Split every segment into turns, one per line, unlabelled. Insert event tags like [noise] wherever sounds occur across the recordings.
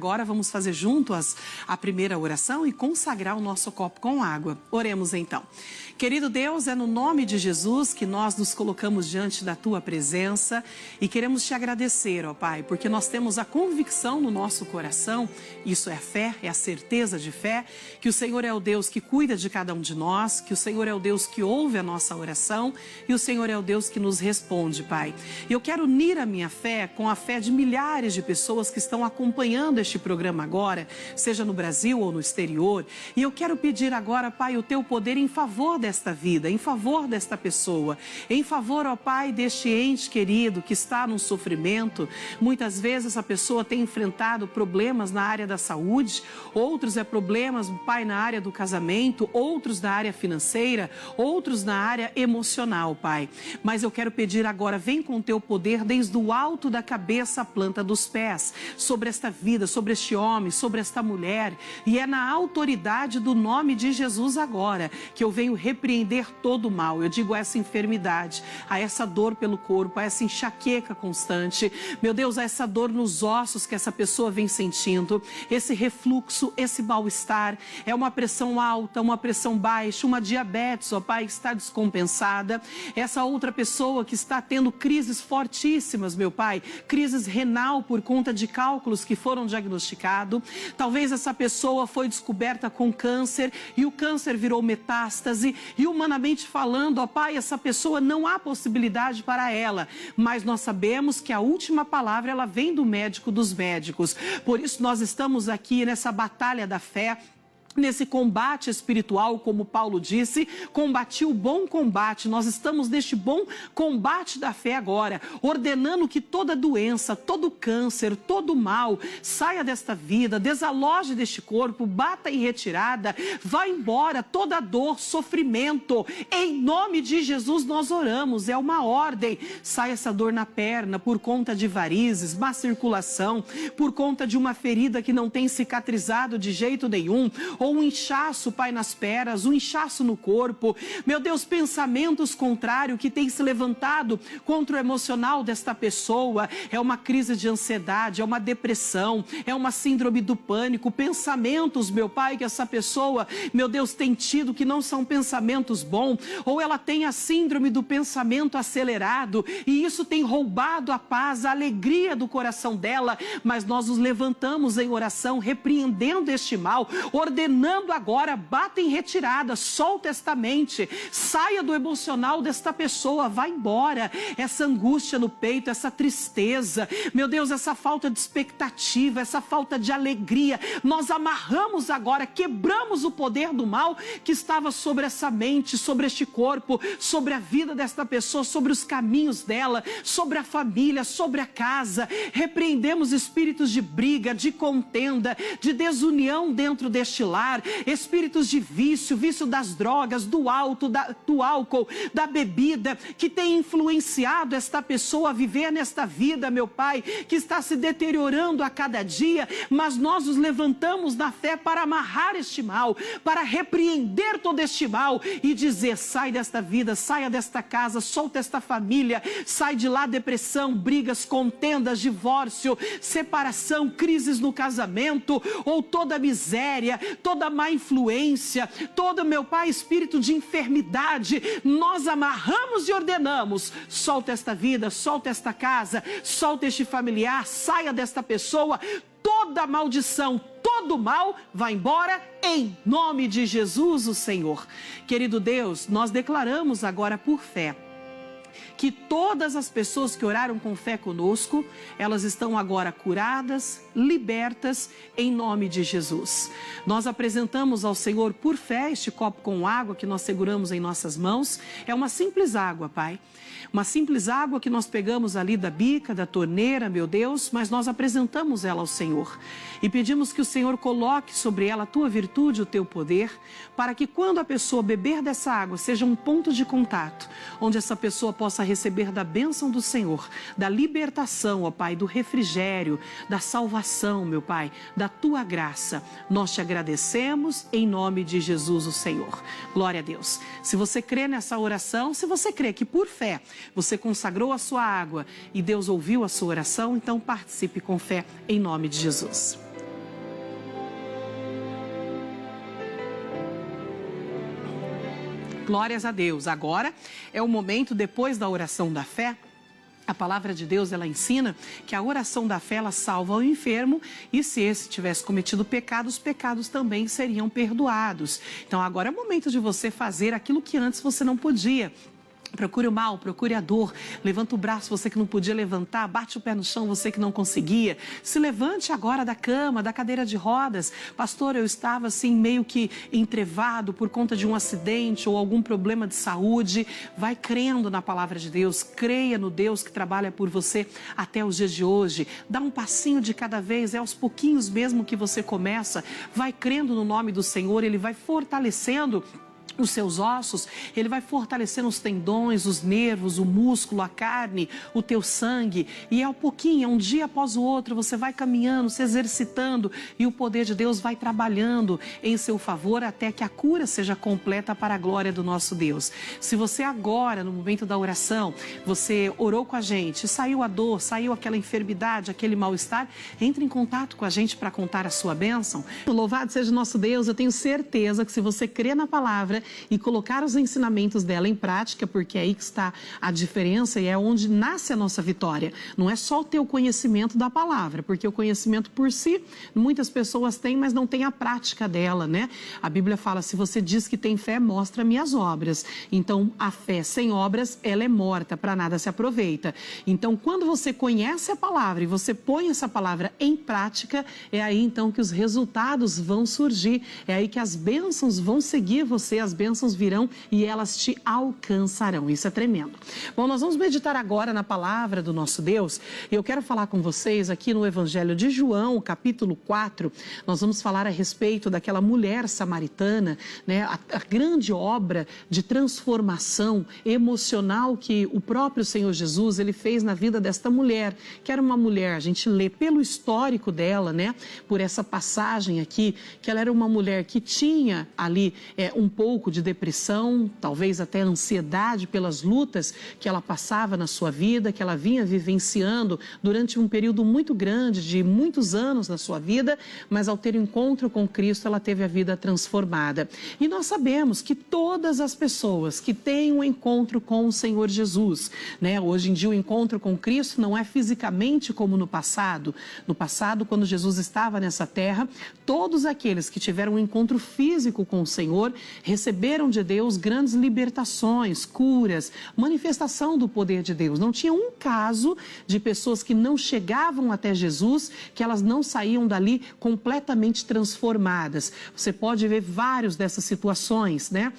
agora vamos fazer junto as, a primeira oração e consagrar o nosso copo com água. Oremos então. Querido Deus, é no nome de Jesus que nós nos colocamos diante da tua presença e queremos te agradecer, ó Pai, porque nós temos a convicção no nosso coração, isso é fé, é a certeza de fé, que o Senhor é o Deus que cuida de cada um de nós, que o Senhor é o Deus que ouve a nossa oração e o Senhor é o Deus que nos responde, Pai. E Eu quero unir a minha fé com a fé de milhares de pessoas que estão acompanhando este este programa agora, seja no Brasil ou no exterior. E eu quero pedir agora, Pai, o teu poder em favor desta vida, em favor desta pessoa, em favor, ó Pai, deste ente querido que está num sofrimento. Muitas vezes essa pessoa tem enfrentado problemas na área da saúde, outros é problemas, Pai, na área do casamento, outros na área financeira, outros na área emocional, Pai. Mas eu quero pedir agora, vem com o teu poder desde o alto da cabeça à planta dos pés, sobre esta vida, sobre sobre este homem, sobre esta mulher, e é na autoridade do nome de Jesus agora que eu venho repreender todo o mal. Eu digo a essa enfermidade, a essa dor pelo corpo, a essa enxaqueca constante, meu Deus, a essa dor nos ossos que essa pessoa vem sentindo, esse refluxo, esse mal-estar, é uma pressão alta, uma pressão baixa, uma diabetes, ó Pai, que está descompensada, essa outra pessoa que está tendo crises fortíssimas, meu Pai, crises renal por conta de cálculos que foram diagnosticados diagnosticado. Talvez essa pessoa foi descoberta com câncer e o câncer virou metástase. E humanamente falando, ó Pai, essa pessoa não há possibilidade para ela. Mas nós sabemos que a última palavra ela vem do médico dos médicos. Por isso nós estamos aqui nessa batalha da fé nesse combate espiritual, como Paulo disse, combati o bom combate. Nós estamos neste bom combate da fé agora, ordenando que toda doença, todo câncer, todo mal saia desta vida, desaloje deste corpo, bata em retirada, vá embora toda dor, sofrimento. Em nome de Jesus nós oramos, é uma ordem. Sai essa dor na perna por conta de varizes, má circulação, por conta de uma ferida que não tem cicatrizado de jeito nenhum ou um inchaço, Pai, nas peras, um inchaço no corpo. Meu Deus, pensamentos contrários que têm se levantado contra o emocional desta pessoa. É uma crise de ansiedade, é uma depressão, é uma síndrome do pânico, pensamentos, meu Pai, que essa pessoa, meu Deus, tem tido que não são pensamentos bons, ou ela tem a síndrome do pensamento acelerado, e isso tem roubado a paz, a alegria do coração dela, mas nós nos levantamos em oração, repreendendo este mal, ordenando condenando agora, bata em retirada, solta esta mente, saia do emocional desta pessoa, vá embora. Essa angústia no peito, essa tristeza, meu Deus, essa falta de expectativa, essa falta de alegria. Nós amarramos agora, quebramos o poder do mal que estava sobre essa mente, sobre este corpo, sobre a vida desta pessoa, sobre os caminhos dela, sobre a família, sobre a casa. Repreendemos espíritos de briga, de contenda, de desunião dentro deste lar espíritos de vício, vício das drogas, do, alto, da, do álcool, da bebida, que tem influenciado esta pessoa a viver nesta vida, meu Pai, que está se deteriorando a cada dia, mas nós nos levantamos na fé para amarrar este mal, para repreender todo este mal e dizer: sai desta vida, saia desta casa, solta esta família, sai de lá depressão, brigas, contendas, divórcio, separação, crises no casamento ou toda miséria, toda toda má influência, todo, meu Pai, espírito de enfermidade, nós amarramos e ordenamos: solta esta vida, solta esta casa, solta este familiar, saia desta pessoa. Toda maldição, todo mal vai embora em nome de Jesus, o Senhor. Querido Deus, nós declaramos agora por fé que todas as pessoas que oraram com fé conosco, elas estão agora curadas, libertas, em nome de Jesus. Nós apresentamos ao Senhor por fé este copo com água que nós seguramos em nossas mãos. É uma simples água, Pai. Uma simples água que nós pegamos ali da bica, da torneira, meu Deus, mas nós apresentamos ela ao Senhor e pedimos que o Senhor coloque sobre ela a tua virtude, o teu poder, para que quando a pessoa beber dessa água seja um ponto de contato onde essa pessoa possa receber da bênção do Senhor, da libertação, ó Pai, do refrigério, da salvação, meu Pai, da tua graça. Nós te agradecemos em nome de Jesus, o Senhor. Glória a Deus. Se você crê nessa oração, se você crê que por fé você consagrou a sua água e Deus ouviu a sua oração, então participe com fé em nome de Jesus. Glórias a Deus. Agora é o momento, depois da oração da fé, a palavra de Deus ela ensina que a oração da fé ela salva o enfermo e se esse tivesse cometido pecado, os pecados também seriam perdoados. Então agora é o momento de você fazer aquilo que antes você não podia. Procure o mal, procure a dor. Levanta o braço, você que não podia levantar. Bate o pé no chão, você que não conseguia. Se levante agora da cama, da cadeira de rodas. Pastor, eu estava assim meio que entrevado por conta de um acidente ou algum problema de saúde. Vai crendo na palavra de Deus. Creia no Deus que trabalha por você até os dias de hoje. Dá um passinho de cada vez, é aos pouquinhos mesmo que você começa. Vai crendo no nome do Senhor, ele vai fortalecendo nos seus ossos, ele vai fortalecer os tendões, os nervos, o músculo, a carne, o teu sangue. E é um pouquinho, um dia após o outro, você vai caminhando, se exercitando e o poder de Deus vai trabalhando em seu favor até que a cura seja completa para a glória do nosso Deus. Se você agora, no momento da oração, você orou com a gente, saiu a dor, saiu aquela enfermidade, aquele mal-estar, entre em contato com a gente para contar a sua bênção. Louvado seja nosso Deus, eu tenho certeza que se você crê na palavra, e colocar os ensinamentos dela em prática, porque é aí que está a diferença e é onde nasce a nossa vitória. Não é só ter o conhecimento da palavra, porque o conhecimento por si, muitas pessoas têm, mas não têm a prática dela, né? A Bíblia fala: se você diz que tem fé, mostra-me as obras. Então, a fé sem obras, ela é morta, para nada se aproveita. Então, quando você conhece a palavra e você põe essa palavra em prática, é aí então que os resultados vão surgir, é aí que as bênçãos vão seguir você, as as bênçãos virão e elas te alcançarão. Isso é tremendo. Bom, nós vamos meditar agora na palavra do nosso Deus e eu quero falar com vocês aqui no Evangelho de João, capítulo 4. Nós vamos falar a respeito daquela mulher samaritana, né? A, a grande obra de transformação emocional que o próprio Senhor Jesus ele fez na vida desta mulher, que era uma mulher, a gente lê pelo histórico dela, né? Por essa passagem aqui, que ela era uma mulher que tinha ali é, um pouco pouco de depressão, talvez até ansiedade pelas lutas que ela passava na sua vida, que ela vinha vivenciando durante um período muito grande, de muitos anos na sua vida, mas ao ter o encontro com Cristo, ela teve a vida transformada. E nós sabemos que todas as pessoas que têm um encontro com o Senhor Jesus, né? Hoje em dia o encontro com Cristo não é fisicamente como no passado. No passado, quando Jesus estava nessa terra, todos aqueles que tiveram um encontro físico com o Senhor receberam receberam de Deus grandes libertações, curas, manifestação do poder de Deus. Não tinha um caso de pessoas que não chegavam até Jesus que elas não saíam dali completamente transformadas. Você pode ver vários dessas situações, né?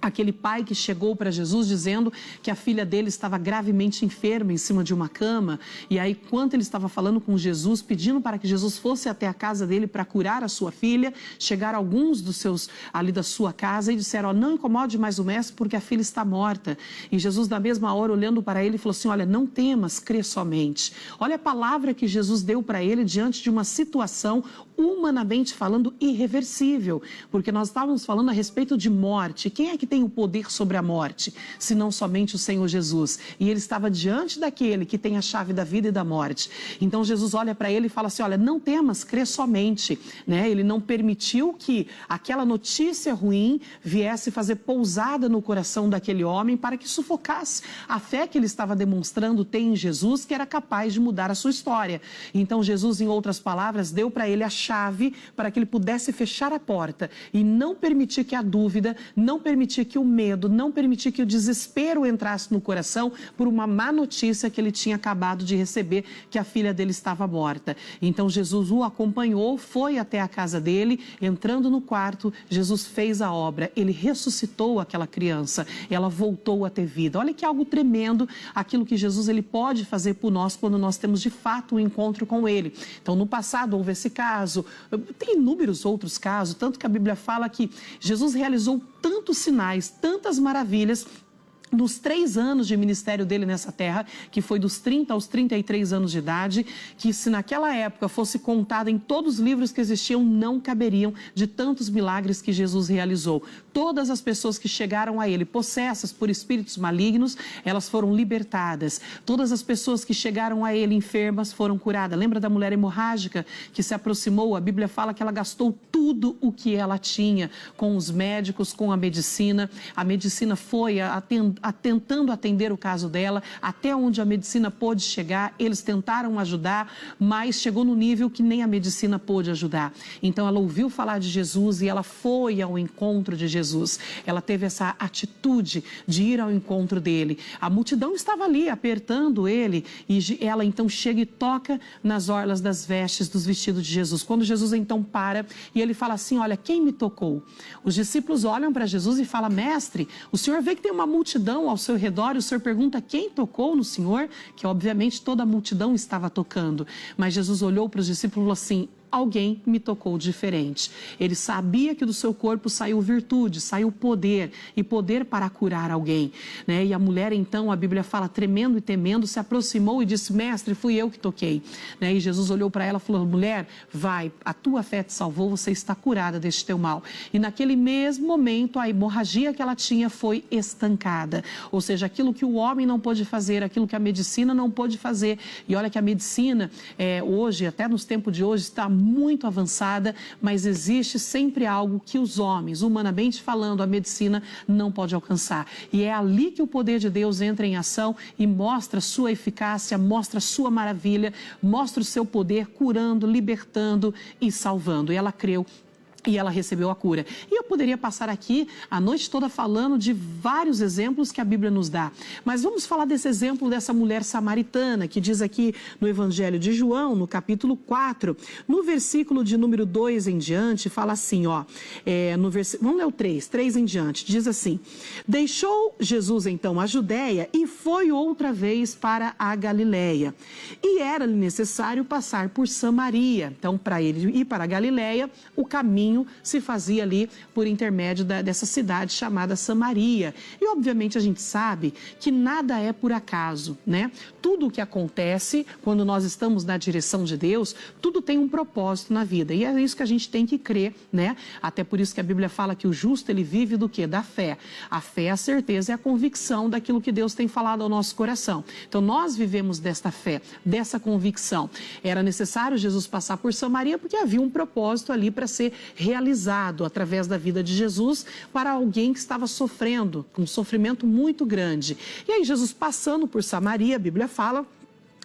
aquele pai que chegou para Jesus dizendo que a filha dele estava gravemente enferma em cima de uma cama, e aí quando ele estava falando com Jesus, pedindo para que Jesus fosse até a casa dele para curar a sua filha, chegaram alguns dos seus ali da sua casa e disseram: oh, "Não incomode mais o mestre, porque a filha está morta". E Jesus na mesma hora olhando para ele falou assim: "Olha, não temas, crê somente". Olha a palavra que Jesus deu para ele diante de uma situação humanamente falando, irreversível, porque nós estávamos falando a respeito de morte. Quem é que tem o poder sobre a morte, se não somente o Senhor Jesus? E ele estava diante daquele que tem a chave da vida e da morte. Então Jesus olha para ele e fala assim: Olha, não temas, crê somente. Né? Ele não permitiu que aquela notícia ruim viesse fazer pousada no coração daquele homem para que sufocasse a fé que ele estava demonstrando ter em Jesus, que era capaz de mudar a sua história. Então Jesus, em outras palavras, deu para ele a chave para que ele pudesse fechar a porta e não permitir que a dúvida, não permitir que o medo, não permitir que o desespero entrasse no coração por uma má notícia que ele tinha acabado de receber, que a filha dele estava morta. Então Jesus o acompanhou, foi até a casa dele, entrando no quarto, Jesus fez a obra, ele ressuscitou aquela criança, ela voltou a ter vida. Olha que algo tremendo aquilo que Jesus ele pode fazer por nós quando nós temos de fato um encontro com ele. Então no passado houve esse caso caso, tem inúmeros outros casos, tanto que a Bíblia fala que Jesus realizou tantos sinais, tantas maravilhas, nos três anos de ministério dele nessa terra, que foi dos 30 aos 33 anos de idade, que se naquela época fosse contada em todos os livros que existiam, não caberiam de tantos milagres que Jesus realizou. Todas as pessoas que chegaram a ele, possessas por espíritos malignos, elas foram libertadas. Todas as pessoas que chegaram a ele enfermas foram curadas. Lembra da mulher hemorrágica que se aproximou? A Bíblia fala que ela gastou tudo o que ela tinha com os médicos, com a medicina. A medicina foi tentando atender o caso dela, até onde a medicina pôde chegar, eles tentaram ajudar, mas chegou no nível que nem a medicina pôde ajudar. Então ela ouviu falar de Jesus e ela foi ao encontro de Jesus. Ela teve essa atitude de ir ao encontro dele. A multidão estava ali apertando ele e ela então chega e toca nas orlas das vestes dos vestidos de Jesus. Quando Jesus então para e ele fala assim: "Olha, quem me tocou?" Os discípulos olham para Jesus e falam: "Mestre, o senhor vê que tem uma multidão multidão ao seu redor e o Senhor pergunta quem tocou no Senhor, que obviamente toda a multidão estava tocando. Mas Jesus olhou para os discípulos e falou assim: alguém me tocou diferente. Ele sabia que do seu corpo saiu virtude, saiu poder e poder para curar alguém. Né? E a mulher, então, a Bíblia fala, tremendo e temendo, se aproximou e disse: Mestre, fui eu que toquei. Né? E Jesus olhou para ela e falou: Mulher, vai, a tua fé te salvou, você está curada deste teu mal. E naquele mesmo momento, a hemorragia que ela tinha foi estancada. Ou seja, aquilo que o homem não pôde fazer, aquilo que a medicina não pôde fazer. E olha que a medicina, é, hoje, até nos tempos de hoje, está muito muito avançada, mas existe sempre algo que os homens, humanamente falando, a medicina não pode alcançar. E é ali que o poder de Deus entra em ação e mostra sua eficácia, mostra sua maravilha, mostra o seu poder curando, libertando e salvando. E ela creu e ela recebeu a cura. E eu poderia passar aqui a noite toda falando de vários exemplos que a Bíblia nos dá. Mas vamos falar desse exemplo dessa mulher samaritana, que diz aqui no Evangelho de João, no capítulo 4, no versículo de número 2 em diante, fala assim, ó, é, no vers... vamos ler o 3, 3 em diante, diz assim, deixou Jesus então a Judéia e foi outra vez para a Galiléia. E era necessário passar por Samaria. Então, para ele ir para a Galiléia, o caminho caminho se fazia ali por intermédio da, dessa cidade chamada Samaria. E obviamente a gente sabe que nada é por acaso, né? Tudo o que acontece quando nós estamos na direção de Deus, tudo tem um propósito na vida. E é isso que a gente tem que crer, né? Até por isso que a Bíblia fala que o justo ele vive do que? Da fé. A fé é a certeza, é a convicção daquilo que Deus tem falado ao nosso coração. Então nós vivemos desta fé, dessa convicção. Era necessário Jesus passar por Samaria porque havia um propósito ali para ser realizado através da vida de Jesus para alguém que estava sofrendo, um sofrimento muito grande. E aí Jesus passando por Samaria, a Bíblia fala,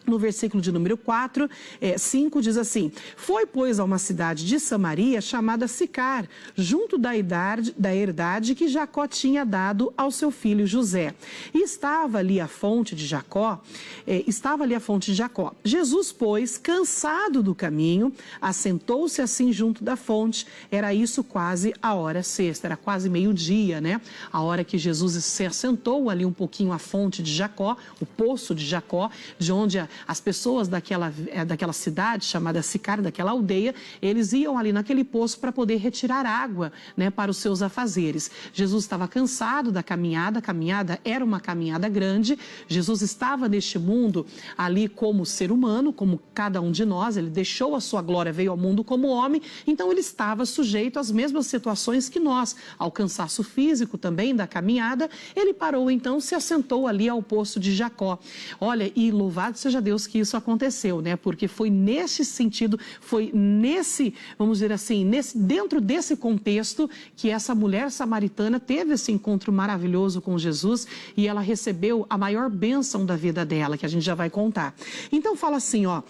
no versículo de número 4, é, 5 diz assim: Foi, pois, a uma cidade de Samaria chamada Sicar, junto da, idade, da herdade que Jacó tinha dado ao seu filho José. E estava ali a fonte de Jacó, é, estava ali a fonte de Jacó. Jesus, pois, cansado do caminho, assentou-se assim junto da fonte. Era isso quase a hora sexta, era quase meio-dia, né? A hora que Jesus se assentou ali um pouquinho à fonte de Jacó, o poço de Jacó, de onde a as pessoas daquela, eh, daquela cidade chamada Sicária, daquela aldeia, eles iam ali naquele poço para poder retirar água né, para os seus afazeres. Jesus estava cansado da caminhada, a caminhada era uma caminhada grande. Jesus estava neste mundo ali como ser humano, como cada um de nós, ele deixou a sua glória, veio ao mundo como homem, então ele estava sujeito às mesmas situações que nós, ao cansaço físico também da caminhada. Ele parou então, se assentou ali ao poço de Jacó. Olha, e louvado seja a Deus que isso aconteceu, né? Porque foi nesse sentido, foi nesse, vamos dizer assim, nesse, dentro desse contexto que essa mulher samaritana teve esse encontro maravilhoso com Jesus e ela recebeu a maior bênção da vida dela, que a gente já vai contar. Então fala assim, ó,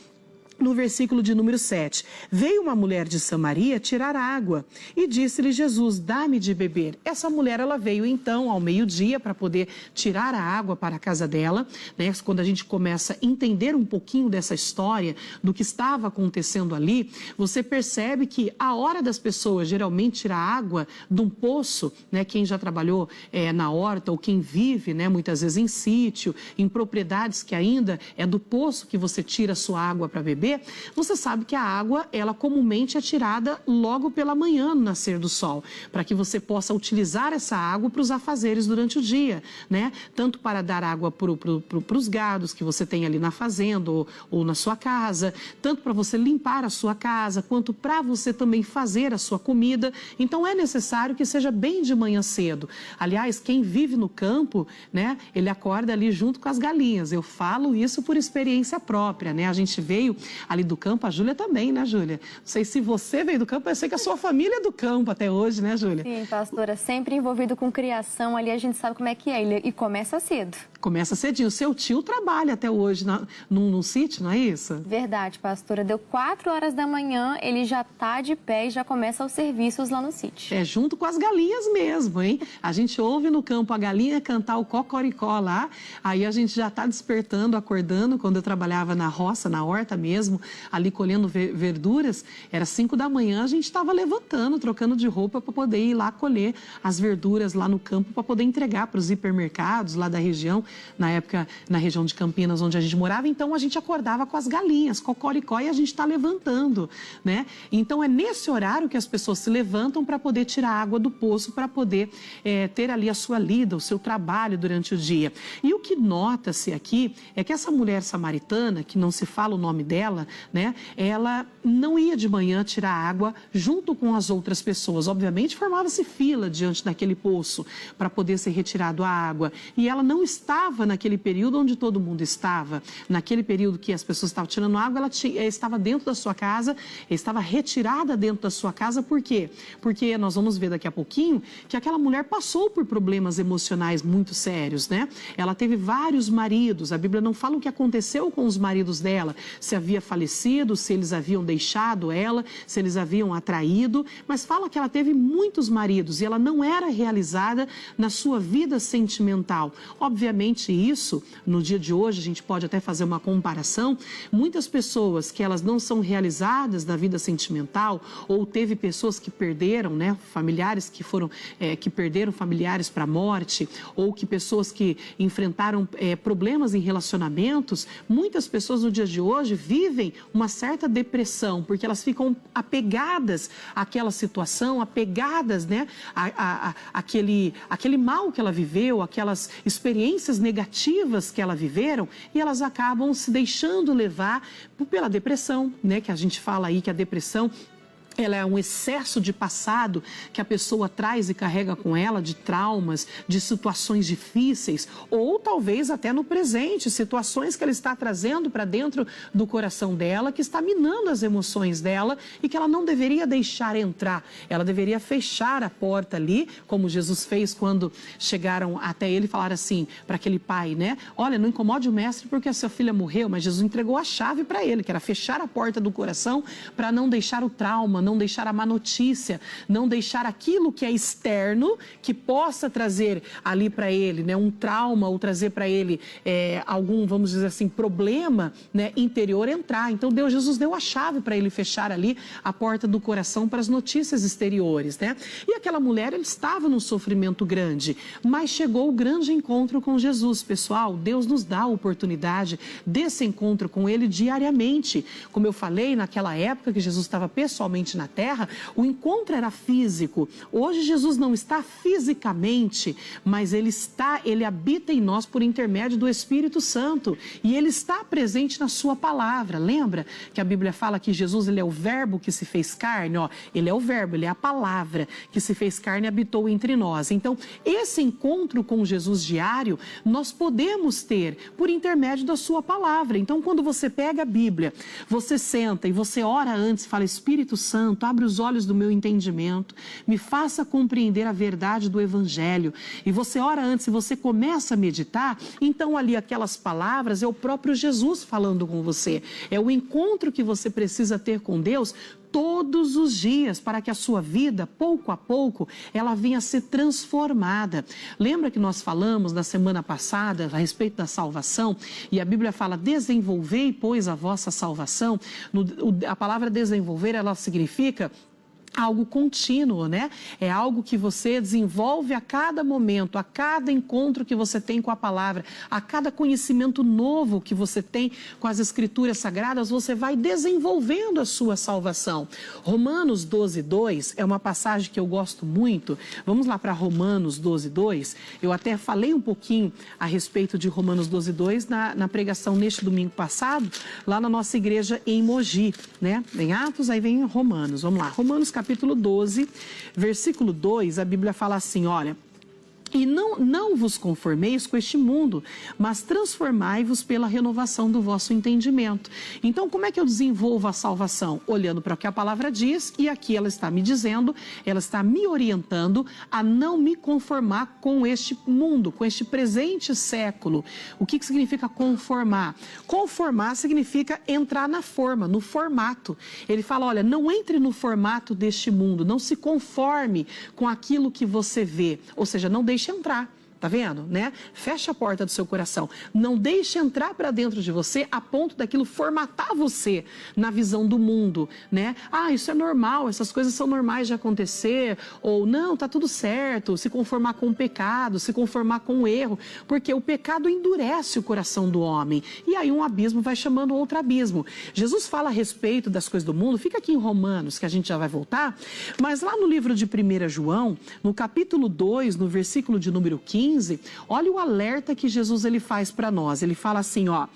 no versículo de número 7. Veio uma mulher de Samaria tirar água e disse-lhe Jesus: Dá-me de beber. Essa mulher ela veio então ao meio-dia para poder tirar a água para a casa dela. Né? Quando a gente começa a entender um pouquinho dessa história, do que estava acontecendo ali, você percebe que a hora das pessoas geralmente tirar água de um poço, né? quem já trabalhou é, na horta ou quem vive né? muitas vezes em sítio, em propriedades que ainda é do poço que você tira a sua água para beber beber, você sabe que a água, ela comumente é tirada logo pela manhã no nascer do sol, para que você possa utilizar essa água para os afazeres durante o dia, né? Tanto para dar água para pro, pro, os gados que você tem ali na fazenda ou, ou na sua casa, tanto para você limpar a sua casa, quanto para você também fazer a sua comida. Então é necessário que seja bem de manhã cedo. Aliás, quem vive no campo, né, ele acorda ali junto com as galinhas. Eu falo isso por experiência própria, né? A gente veio ali do campo. A Júlia também, né, Júlia? Não sei se você veio do campo, eu sei que a sua família é do campo até hoje, né, Júlia? Sim, pastora, é sempre envolvido com criação ali, a gente sabe como é que é. E começa cedo. Começa cedinho. Seu tio trabalha até hoje na, num, num sítio, não é isso? Verdade, pastora. Deu 4 horas da manhã, ele já tá de pé e já começa os serviços lá no sítio. É junto com as galinhas mesmo, hein? A gente ouve no campo a galinha cantar o cocoricó lá, aí a gente já tá despertando, acordando. Quando eu trabalhava na roça, na horta mesmo, mesmo ali colhendo verduras, era 5 da manhã, a gente estava levantando, trocando de roupa para poder ir lá colher as verduras lá no campo para poder entregar para os hipermercados lá da região, na época na região de Campinas onde a gente morava, então a gente acordava com as galinhas, cocoricó e a gente está levantando, né? Então é nesse horário que as pessoas se levantam para poder tirar água do poço, para poder é, ter ali a sua lida, o seu trabalho durante o dia. E o que nota-se aqui é que essa mulher samaritana, que não se fala o nome dela, dela, né? Ela não ia de manhã tirar água junto com as outras pessoas. Obviamente, formava-se fila diante daquele poço para poder ser retirado a água. E ela não estava naquele período onde todo mundo estava. Naquele período que as pessoas estavam tirando água, ela tinha, eh, estava dentro da sua casa, estava retirada dentro da sua casa. Por quê? Porque nós vamos ver daqui a pouquinho que aquela mulher passou por problemas emocionais muito sérios, né? Ela teve vários maridos. A Bíblia não fala o que aconteceu com os maridos dela, se havia falecido, se eles haviam deixado ela, se eles haviam atraído, mas fala que ela teve muitos maridos e ela não era realizada na sua vida sentimental. Obviamente, isso, no dia de hoje, a gente pode até fazer uma comparação. Muitas pessoas que elas não são realizadas na vida sentimental, ou teve pessoas que perderam, né, familiares que foram, é, que perderam familiares para a morte, ou que pessoas que enfrentaram é, problemas em relacionamentos, muitas pessoas no dia de hoje vivem vivem uma certa depressão, porque elas ficam apegadas àquela situação, apegadas né, à, à, àquele, àquele mal que ela viveu, aquelas experiências negativas que ela viveram, e elas acabam se deixando levar pela depressão, né? Que a gente fala aí que a depressão ela é um excesso de passado que a pessoa traz e carrega com ela, de traumas, de situações difíceis, ou talvez até no presente, situações que ela está trazendo para dentro do coração dela, que está minando as emoções dela e que ela não deveria deixar entrar. Ela deveria fechar a porta ali, como Jesus fez quando chegaram até ele e falaram assim para aquele pai, né? Olha, não incomode o mestre porque a sua filha morreu, mas Jesus entregou a chave para ele, que era fechar a porta do coração para não deixar o trauma, não não deixar a má notícia, não deixar aquilo que é externo que possa trazer ali para ele né, um trauma ou trazer para ele é, algum, vamos dizer assim, problema né, interior entrar. Então, Deus Jesus deu a chave para ele fechar ali a porta do coração para as notícias exteriores. Né? E aquela mulher, ela estava num sofrimento grande, mas chegou o grande encontro com Jesus. Pessoal, Deus nos dá a oportunidade desse encontro com ele diariamente. Como eu falei, naquela época que Jesus estava pessoalmente na terra, o encontro era físico. Hoje Jesus não está fisicamente, mas ele está, ele habita em nós por intermédio do Espírito Santo e ele está presente na sua palavra. Lembra que a Bíblia fala que Jesus ele é o verbo que se fez carne, ó, ele é o verbo, ele é a palavra que se fez carne e habitou entre nós. Então, esse encontro com Jesus diário nós podemos ter por intermédio da sua palavra. Então, quando você pega a Bíblia, você senta e você ora antes, fala Espírito Santo Santo, abre os olhos do meu entendimento, me faça compreender a verdade do Evangelho. E você ora antes, e você começa a meditar, então ali aquelas palavras é o próprio Jesus falando com você. É o encontro que você precisa ter com Deus todos os dias para que a sua vida, pouco a pouco, ela venha a ser transformada. Lembra que nós falamos na semana passada a respeito da salvação e a Bíblia fala: desenvolvei, pois, a vossa salvação. No, a palavra desenvolver ela significa algo contínuo, né? É algo que você desenvolve a cada momento, a cada encontro que você tem com a palavra, a cada conhecimento novo que você tem com as escrituras sagradas, você vai desenvolvendo a sua salvação. Romanos 12, 2 é uma passagem que eu gosto muito. Vamos lá para Romanos 12, 2. Eu até falei um pouquinho a respeito de Romanos 12, 2 na, na pregação neste domingo passado, lá na nossa igreja em Mogi, né? Em Atos, aí vem Romanos. Vamos lá, Romanos 14 capítulo 12, versículo 2, a Bíblia fala assim: olha, e não, não vos conformeis com este mundo, mas transformai-vos pela renovação do vosso entendimento. Então, como é que eu desenvolvo a salvação? Olhando para o que a palavra diz, e aqui ela está me dizendo, ela está me orientando a não me conformar com este mundo, com este presente século. O que, que significa conformar? Conformar significa entrar na forma, no formato. Ele fala: olha, não entre no formato deste mundo, não se conforme com aquilo que você vê, ou seja, não deixe deixa entrar. Tá vendo, né? Fecha a porta do seu coração. Não deixe entrar para dentro de você a ponto daquilo formatar você na visão do mundo, né? Ah, isso é normal, essas coisas são normais de acontecer, ou não, tá tudo certo, se conformar com o pecado, se conformar com o erro, porque o pecado endurece o coração do homem. E aí um abismo vai chamando outro abismo. Jesus fala a respeito das coisas do mundo, fica aqui em Romanos, que a gente já vai voltar, mas lá no livro de 1 João, no capítulo 2, no versículo de número 15, 15, olha o alerta que Jesus ele faz para nós. Ele fala assim, ó: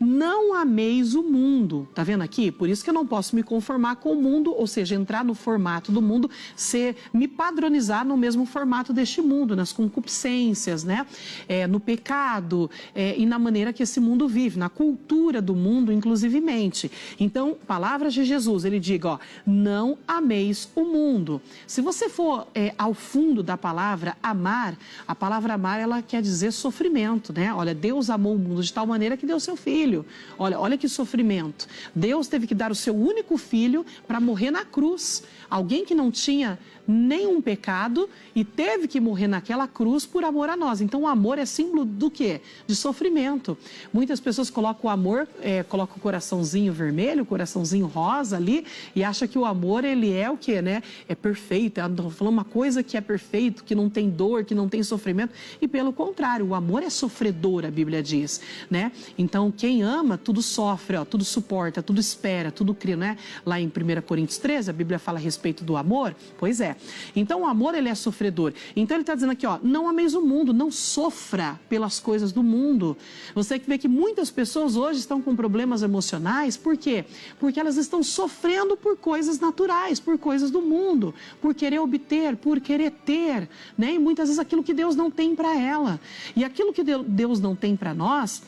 "Não ameis o mundo". Tá vendo aqui? Por isso que eu não posso me conformar com o mundo, ou seja, entrar no formato do mundo, ser me padronizar no mesmo formato deste mundo, nas concupiscências, né? É, no pecado é, e na maneira que esse mundo vive, na cultura do mundo, inclusivemente. Então, palavras de Jesus, ele diga, ó: "Não ameis o mundo". Se você for é, ao fundo da palavra amar, a palavra amar, ela quer dizer sofrimento, né? Olha, Deus amou o mundo de tal maneira que deu seu filho. Olha, olha que sofrimento. Deus teve que dar o seu único filho para morrer na cruz. Alguém que não tinha nenhum pecado e teve que morrer naquela cruz por amor a nós. Então, o amor é símbolo do quê? De sofrimento. Muitas pessoas colocam o amor, é, colocam o coraçãozinho vermelho, o coraçãozinho rosa ali e acha que o amor, ele é o quê, né? É perfeito, é falando uma coisa que é perfeito, que não tem dor, que não tem sofrimento. E pelo contrário, o amor é sofredor, a Bíblia diz, né? Então, quem ama, tudo sofre, ó, tudo suporta, tudo espera, tudo cria, né? Lá em 1 Coríntios 13, a Bíblia fala a respeito do amor. Pois é, então o amor ele é sofredor. Então ele está dizendo aqui, ó, não ameis o mundo, não sofra pelas coisas do mundo. Você que vê que muitas pessoas hoje estão com problemas emocionais, por quê? Porque elas estão sofrendo por coisas naturais, por coisas do mundo, por querer obter, por querer ter, né? E muitas vezes aquilo que Deus não tem para ela. E aquilo que Deus não tem para nós,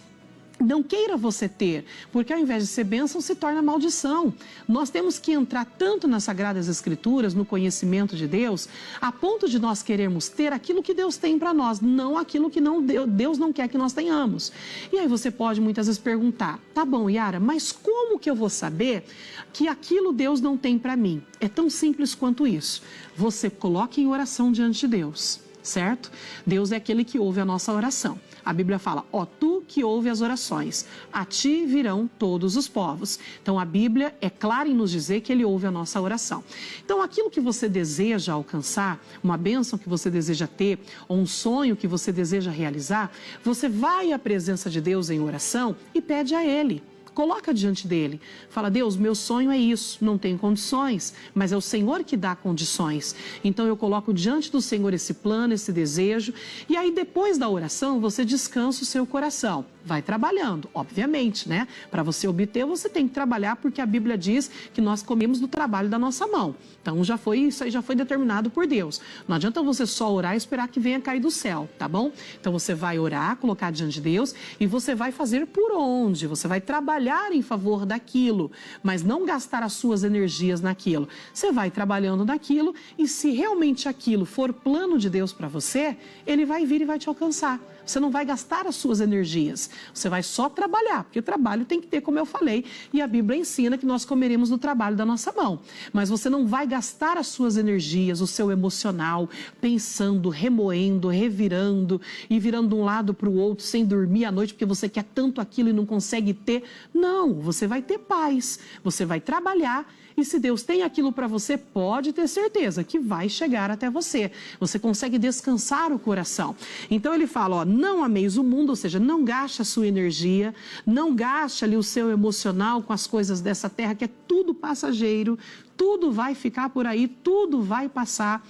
não queira você ter, porque ao invés de ser bênção, se torna maldição. Nós temos que entrar tanto nas Sagradas Escrituras, no conhecimento de Deus, a ponto de nós querermos ter aquilo que Deus tem para nós, não aquilo que não, Deus não quer que nós tenhamos. E aí você pode muitas vezes perguntar: tá bom, Yara, mas como que eu vou saber que aquilo Deus não tem para mim? É tão simples quanto isso. Você coloca em oração diante de Deus certo? Deus é aquele que ouve a nossa oração. A Bíblia fala: Ó tu que ouve as orações, a ti virão todos os povos. Então a Bíblia é clara em nos dizer que ele ouve a nossa oração. Então aquilo que você deseja alcançar, uma bênção que você deseja ter, ou um sonho que você deseja realizar, você vai à presença de Deus em oração e pede a ele coloca diante dele. Fala, Deus, meu sonho é isso, não tenho condições, mas é o Senhor que dá condições. Então eu coloco diante do Senhor esse plano, esse desejo, e aí depois da oração você descansa o seu coração vai trabalhando, obviamente, né? Para você obter, você tem que trabalhar porque a Bíblia diz que nós comemos do trabalho da nossa mão. Então já foi isso aí já foi determinado por Deus. Não adianta você só orar e esperar que venha cair do céu, tá bom? Então você vai orar, colocar diante de Deus e você vai fazer por onde? Você vai trabalhar em favor daquilo, mas não gastar as suas energias naquilo. Você vai trabalhando naquilo e se realmente aquilo for plano de Deus para você, ele vai vir e vai te alcançar. Você não vai gastar as suas energias. Você vai só trabalhar, porque o trabalho tem que ter, como eu falei, e a Bíblia ensina que nós comeremos do trabalho da nossa mão. Mas você não vai gastar as suas energias, o seu emocional, pensando, remoendo, revirando e virando de um lado para o outro sem dormir à noite porque você quer tanto aquilo e não consegue ter. Não, você vai ter paz. Você vai trabalhar e se Deus tem aquilo para você, pode ter certeza que vai chegar até você. Você consegue descansar o coração. Então ele fala: ó, não ameis o mundo, ou seja, não gaste a sua energia, não gaste ali o seu emocional com as coisas dessa terra, que é tudo passageiro, tudo vai ficar por aí, tudo vai passar.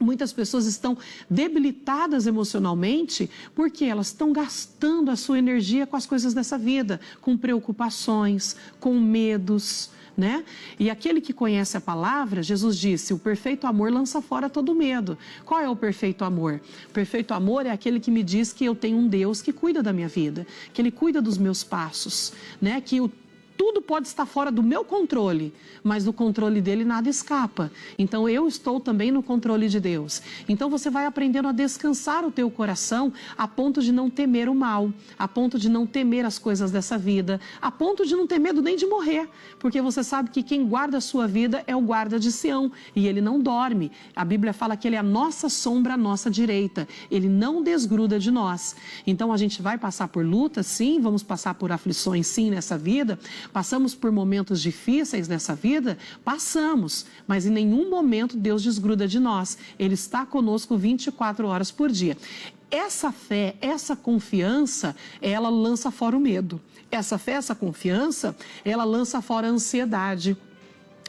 Muitas pessoas estão debilitadas emocionalmente porque elas estão gastando a sua energia com as coisas dessa vida, com preocupações, com medos né? E aquele que conhece a palavra, Jesus disse, o perfeito amor lança fora todo medo. Qual é o perfeito amor? O perfeito amor é aquele que me diz que eu tenho um Deus que cuida da minha vida, que ele cuida dos meus passos, né? Que o tudo pode estar fora do meu controle, mas do controle dele nada escapa. Então eu estou também no controle de Deus. Então você vai aprendendo a descansar o teu coração a ponto de não temer o mal, a ponto de não temer as coisas dessa vida, a ponto de não ter medo nem de morrer, porque você sabe que quem guarda a sua vida é o guarda de Sião e ele não dorme. A Bíblia fala que ele é a nossa sombra, a nossa direita. Ele não desgruda de nós. Então a gente vai passar por lutas, sim, vamos passar por aflições, sim, nessa vida, Passamos por momentos difíceis nessa vida? Passamos, mas em nenhum momento Deus desgruda de nós. Ele está conosco 24 horas por dia. Essa fé, essa confiança, ela lança fora o medo. Essa fé, essa confiança, ela lança fora a ansiedade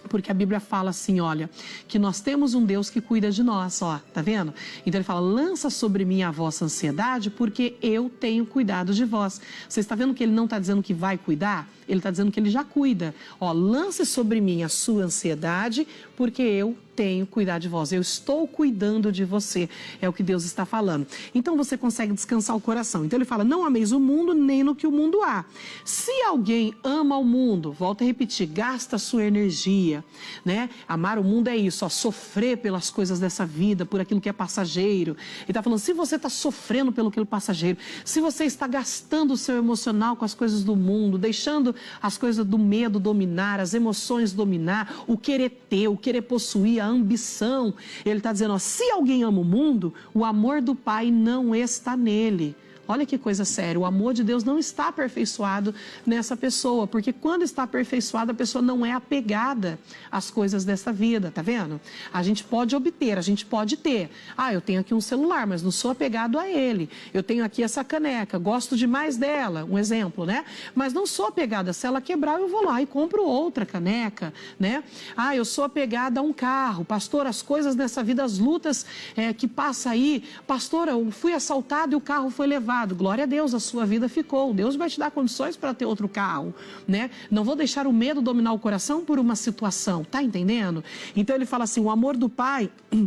porque a Bíblia fala assim, olha, que nós temos um Deus que cuida de nós, ó, tá vendo? Então ele fala: lança sobre mim a vossa ansiedade, porque eu tenho cuidado de vós. Você está vendo que ele não está dizendo que vai cuidar? Ele está dizendo que ele já cuida. Ó, lance sobre mim a sua ansiedade, porque eu tenho cuidado de vós, eu estou cuidando de você. É o que Deus está falando. Então você consegue descansar o coração. Então ele fala: não ameis o mundo nem no que o mundo há. Se alguém ama o mundo, volta a repetir, gasta sua energia, né? Amar o mundo é isso, ó, sofrer pelas coisas dessa vida, por aquilo que é passageiro. Ele está falando: se você está sofrendo pelo que é passageiro, se você está gastando o seu emocional com as coisas do mundo, deixando as coisas do medo dominar, as emoções dominar, o querer ter, o querer possuir, a ambição. Ele está dizendo: ó, se alguém ama o mundo, o amor do Pai não está nele. Olha que coisa séria. O amor de Deus não está aperfeiçoado nessa pessoa, porque quando está aperfeiçoado, a pessoa não é apegada às coisas dessa vida, tá vendo? A gente pode obter, a gente pode ter. Ah, eu tenho aqui um celular, mas não sou apegado a ele. Eu tenho aqui essa caneca, gosto demais dela, um exemplo, né? Mas não sou apegada. Se ela quebrar, eu vou lá e compro outra caneca, né? Ah, eu sou apegada a um carro. Pastor, as coisas dessa vida, as lutas é, que passa aí. Pastora, eu fui assaltado e o carro foi levado glória a Deus, a sua vida ficou. Deus vai te dar condições para ter outro carro, né? Não vou deixar o medo dominar o coração por uma situação, tá entendendo? Então ele fala assim: o amor do pai [clears throat]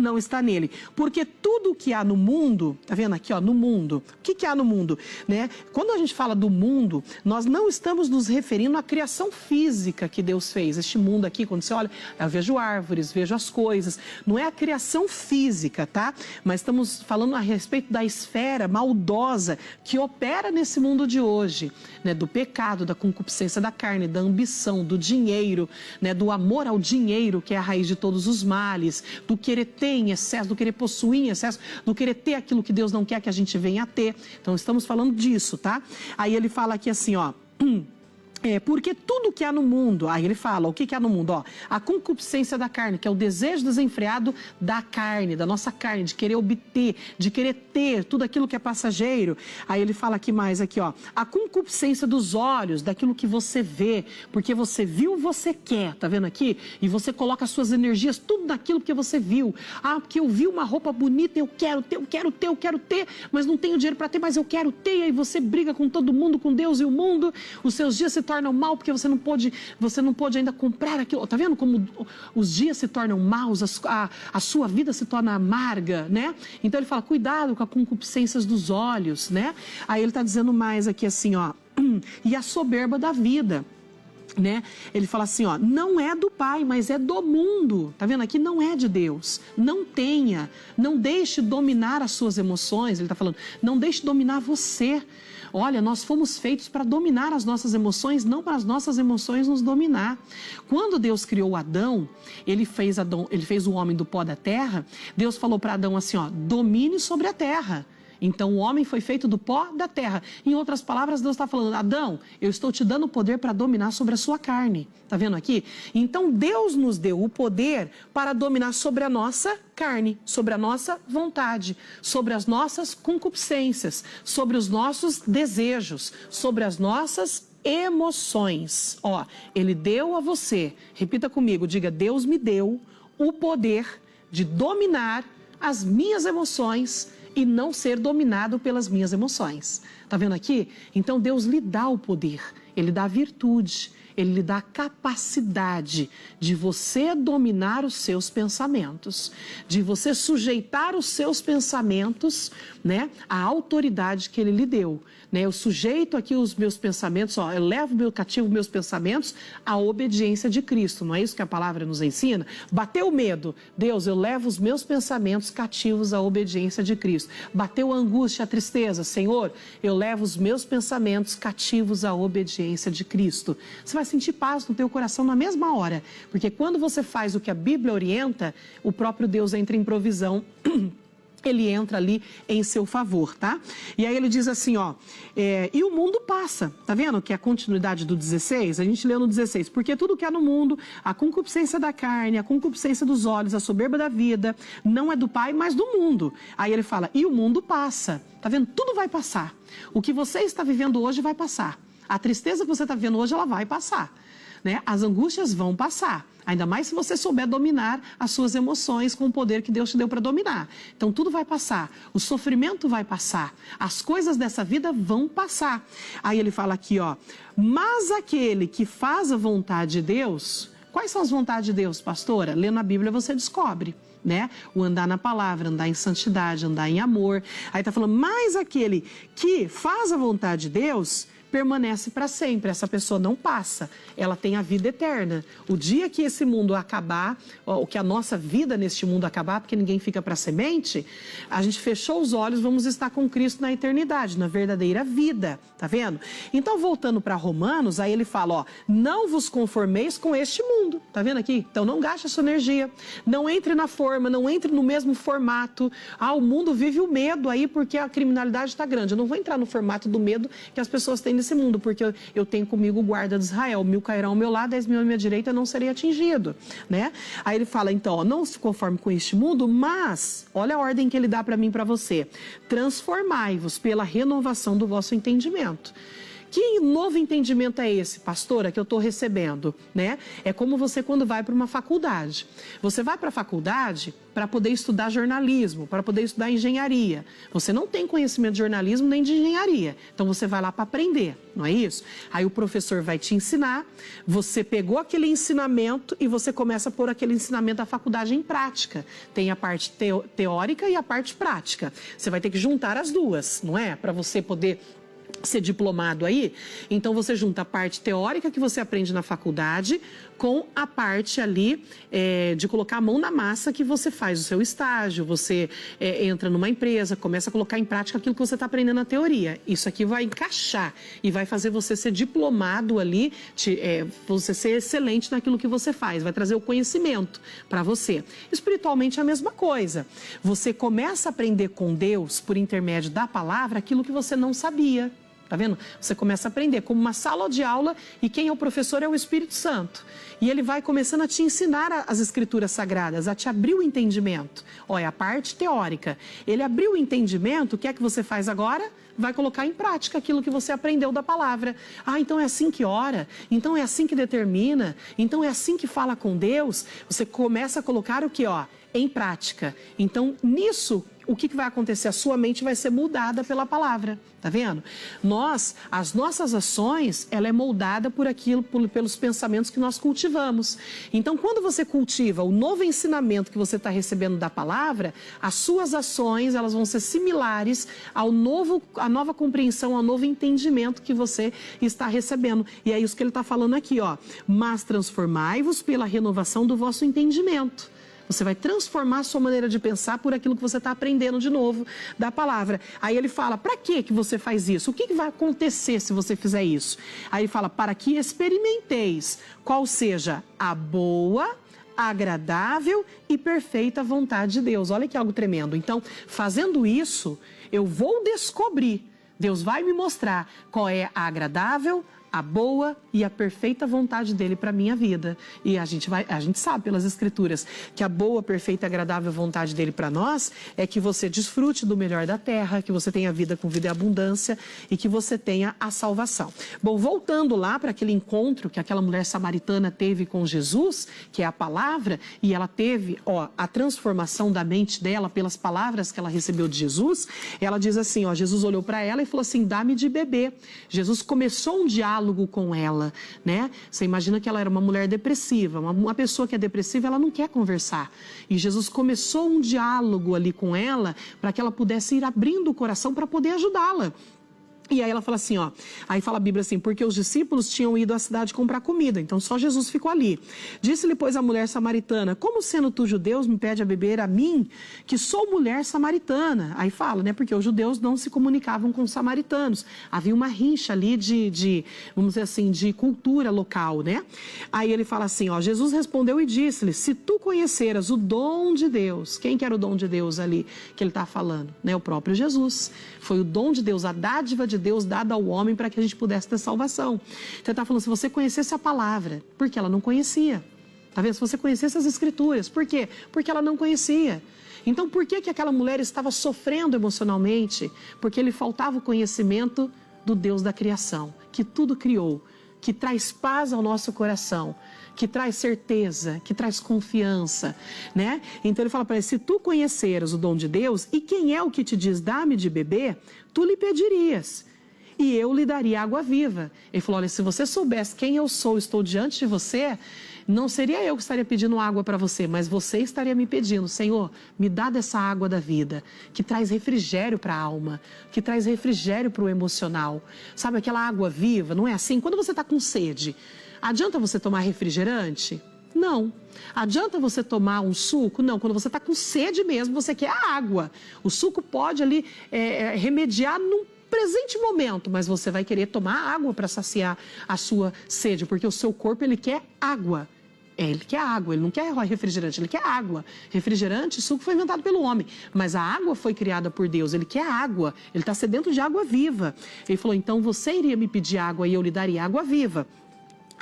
não está nele. Porque tudo o que há no mundo, tá vendo aqui, ó, no mundo. O que, que há no mundo? Né? Quando a gente fala do mundo, nós não estamos nos referindo à criação física que Deus fez. Este mundo aqui, quando você olha, eu vejo árvores, vejo as coisas. Não é a criação física, tá? Mas estamos falando a respeito da esfera maldosa que opera nesse mundo de hoje, né? Do pecado, da concupiscência da carne, da ambição, do dinheiro, né? Do amor ao dinheiro, que é a raiz de todos os males, do querer ter ter em excesso, do querer possuir em excesso, do querer ter aquilo que Deus não quer que a gente venha a ter. Então estamos falando disso, tá? Aí ele fala aqui assim, ó. [clears throat] É, porque tudo que há no mundo, aí ele fala, o que, que há no mundo? Ó, a concupiscência da carne, que é o desejo desenfreado da carne, da nossa carne, de querer obter, de querer ter tudo aquilo que é passageiro. Aí ele fala aqui mais, aqui, ó, a concupiscência dos olhos, daquilo que você vê, porque você viu, você quer, tá vendo aqui? E você coloca suas energias, tudo naquilo que você viu. Ah, porque eu vi uma roupa bonita, eu quero ter, eu quero ter, eu quero ter, mas não tenho dinheiro para ter, mas eu quero ter. E aí você briga com todo mundo, com Deus e o mundo, os seus dias se tornam tornam mal porque você não pôde, você não pode ainda comprar aquilo. Tá vendo como os dias se tornam maus, a, a sua vida se torna amarga, né? Então ele fala, cuidado com as concupiscências dos olhos, né? Aí ele está dizendo mais aqui assim, ó, [clears throat] e a soberba da vida. Né? Ele fala assim, ó, não é do Pai, mas é do mundo. Tá vendo aqui? Não é de Deus. Não tenha, não deixe dominar as suas emoções. Ele está falando, não deixe dominar você. Olha, nós fomos feitos para dominar as nossas emoções, não para as nossas emoções nos dominar. Quando Deus criou Adão, ele fez Adão, ele fez o homem do pó da terra. Deus falou para Adão assim, ó, domine sobre a terra. Então o homem foi feito do pó da terra. Em outras palavras, Deus está falando: Adão, eu estou te dando poder para dominar sobre a sua carne. Está vendo aqui? Então Deus nos deu o poder para dominar sobre a nossa carne, sobre a nossa vontade, sobre as nossas concupiscências, sobre os nossos desejos, sobre as nossas emoções. Ó, ele deu a você, repita comigo, diga: Deus me deu o poder de dominar as minhas emoções e não ser dominado pelas minhas emoções. Tá vendo aqui? Então Deus lhe dá o poder, ele dá a virtude, ele lhe dá a capacidade de você dominar os seus pensamentos, de você sujeitar os seus pensamentos, né, à autoridade que ele lhe deu. Né? Eu sujeito aqui os meus pensamentos, ó, eu levo meu cativo meus pensamentos à obediência de Cristo. Não é isso que a palavra nos ensina? Bateu o medo, Deus, eu levo os meus pensamentos cativos à obediência de Cristo. Bateu a angústia, a tristeza, Senhor, eu levo os meus pensamentos cativos à obediência de Cristo. Você vai sentir paz no teu coração na mesma hora, porque quando você faz o que a Bíblia orienta, o próprio Deus entra em provisão [clears throat] ele entra ali em seu favor, tá? E aí ele diz assim, ó, é, e o mundo passa, tá vendo? Que é a continuidade do 16, a gente leu no 16, porque tudo que há no mundo, a concupiscência da carne, a concupiscência dos olhos, a soberba da vida, não é do Pai, mas do mundo. Aí ele fala, e o mundo passa, tá vendo? Tudo vai passar. O que você está vivendo hoje vai passar. A tristeza que você está vivendo hoje, ela vai passar né, as angústias vão passar. Ainda mais se você souber dominar as suas emoções com o poder que Deus te deu para dominar. Então tudo vai passar, o sofrimento vai passar, as coisas dessa vida vão passar. Aí ele fala aqui, ó: "Mas aquele que faz a vontade de Deus, quais são as vontades de Deus, pastora? Lendo a Bíblia você descobre. Né? O andar na palavra, andar em santidade, andar em amor. Aí tá falando, mas aquele que faz a vontade de Deus, permanece para sempre. Essa pessoa não passa, ela tem a vida eterna. O dia que esse mundo acabar, o que a nossa vida neste mundo acabar, porque ninguém fica para semente, a gente fechou os olhos, vamos estar com Cristo na eternidade, na verdadeira vida, tá vendo? Então, voltando para Romanos, aí ele fala, ó, não vos conformeis com este mundo, tá vendo aqui? Então, não gaste a sua energia, não entre na forma, não entre no mesmo formato. Ah, o mundo vive o medo aí porque a criminalidade está grande. Eu não vou entrar no formato do medo que as pessoas têm desse mundo, porque eu, tenho comigo o guarda de Israel, mil cairão ao meu lado, dez mil à minha direita, não serei atingido, né? Aí ele fala, então, ó, não se conforme com este mundo, mas, olha a ordem que ele dá para mim e para você, transformai-vos pela renovação do vosso entendimento. Que novo entendimento é esse, pastora, que eu estou recebendo? Né? É como você quando vai para uma faculdade. Você vai para a faculdade para poder estudar jornalismo, para poder estudar engenharia. Você não tem conhecimento de jornalismo nem de engenharia. Então você vai lá para aprender, não é isso? Aí o professor vai te ensinar, você pegou aquele ensinamento e você começa a pôr aquele ensinamento da faculdade em prática. Tem a parte teórica e a parte prática. Você vai ter que juntar as duas, não é? Para você poder ser diplomado aí, então você junta a parte teórica que você aprende na faculdade com a parte ali é, de colocar a mão na massa que você faz o seu estágio, você é, entra numa empresa, começa a colocar em prática aquilo que você está aprendendo na teoria. Isso aqui vai encaixar e vai fazer você ser diplomado ali, te, é, você ser excelente naquilo que você faz, vai trazer o conhecimento para você. Espiritualmente é a mesma coisa. Você começa a aprender com Deus por intermédio da palavra aquilo que você não sabia. Tá vendo? Você começa a aprender como uma sala de aula e quem é o professor é o Espírito Santo. E ele vai começando a te ensinar as escrituras sagradas, a te abrir o entendimento. Olha, é a parte teórica. Ele abriu o entendimento, o que é que você faz agora? vai colocar em prática aquilo que você aprendeu da palavra. Ah, então é assim que ora, então é assim que determina, então é assim que fala com Deus. Você começa a colocar o que, ó, em prática. Então, nisso o que, que vai acontecer? A sua mente vai ser mudada pela palavra, tá vendo? Nós, as nossas ações, ela é moldada por aquilo, por, pelos pensamentos que nós cultivamos. Então, quando você cultiva o novo ensinamento que você está recebendo da palavra, as suas ações elas vão ser similares ao novo, à nova compreensão, ao novo entendimento que você está recebendo. E é isso que ele está falando aqui, ó. Mas transformai-vos pela renovação do vosso entendimento você vai transformar a sua maneira de pensar por aquilo que você está aprendendo de novo da palavra. Aí ele fala: para que que você faz isso? O que, que vai acontecer se você fizer isso? Aí ele fala: para que experimenteis qual seja a boa, agradável e perfeita vontade de Deus. Olha que algo tremendo. Então, fazendo isso, eu vou descobrir. Deus vai me mostrar qual é a agradável, a boa e a perfeita vontade dele para minha vida. E a gente vai, a gente sabe pelas escrituras que a boa, perfeita e agradável vontade dele para nós é que você desfrute do melhor da terra, que você tenha vida com vida e abundância e que você tenha a salvação. Bom, voltando lá para aquele encontro que aquela mulher samaritana teve com Jesus, que é a palavra, e ela teve, ó, a transformação da mente dela pelas palavras que ela recebeu de Jesus, ela diz assim, ó, Jesus olhou para ela e falou assim: "Dá-me de beber". Jesus começou um diálogo com ela dela, né? Você imagina que ela era uma mulher depressiva, uma, uma pessoa que é depressiva, ela não quer conversar. E Jesus começou um diálogo ali com ela para que ela pudesse ir abrindo o coração para poder ajudá-la. E aí ela fala assim, ó. Aí fala a Bíblia assim, porque os discípulos tinham ido à cidade comprar comida, então só Jesus ficou ali. Disse-lhe, pois, a mulher samaritana, como sendo tu judeus me pede a beber a mim, que sou mulher samaritana? Aí fala, né? Porque os judeus não se comunicavam com os samaritanos. Havia uma rincha ali de, de vamos dizer assim, de cultura local, né? Aí ele fala assim, ó, Jesus respondeu e disse-lhe, se tu conheceras o dom de Deus, quem que era o dom de Deus ali que ele está falando? Né? O próprio Jesus. Foi o dom de Deus, a dádiva de Deus dada ao homem para que a gente pudesse ter salvação. Então, está falando, se você conhecesse a palavra, porque ela não conhecia. Talvez tá se você conhecesse as escrituras. Por quê? Porque ela não conhecia. Então, por que, que aquela mulher estava sofrendo emocionalmente? Porque lhe faltava o conhecimento do Deus da criação, que tudo criou, que traz paz ao nosso coração, que traz certeza, que traz confiança, né? Então ele fala para ele: se tu conheceras o dom de Deus e quem é o que te diz dá-me de beber, tu lhe pedirias e eu lhe daria água viva. Ele falou: Olha, se você soubesse quem eu sou, estou diante de você, não seria eu que estaria pedindo água para você, mas você estaria me pedindo: Senhor, me dá dessa água da vida, que traz refrigério para a alma, que traz refrigério para o emocional. Sabe aquela água viva? Não é assim? Quando você está com sede, adianta você tomar refrigerante? Não. Adianta você tomar um suco? Não. Quando você está com sede mesmo, você quer a água. O suco pode ali é, remediar num presente momento, mas você vai querer tomar água para saciar a sua sede, porque o seu corpo ele quer água. É, ele quer água, ele não quer refrigerante, ele quer água. Refrigerante, suco foi inventado pelo homem, mas a água foi criada por Deus, ele quer água, ele está sedento de água viva. Ele falou, então você iria me pedir água e eu lhe daria água viva.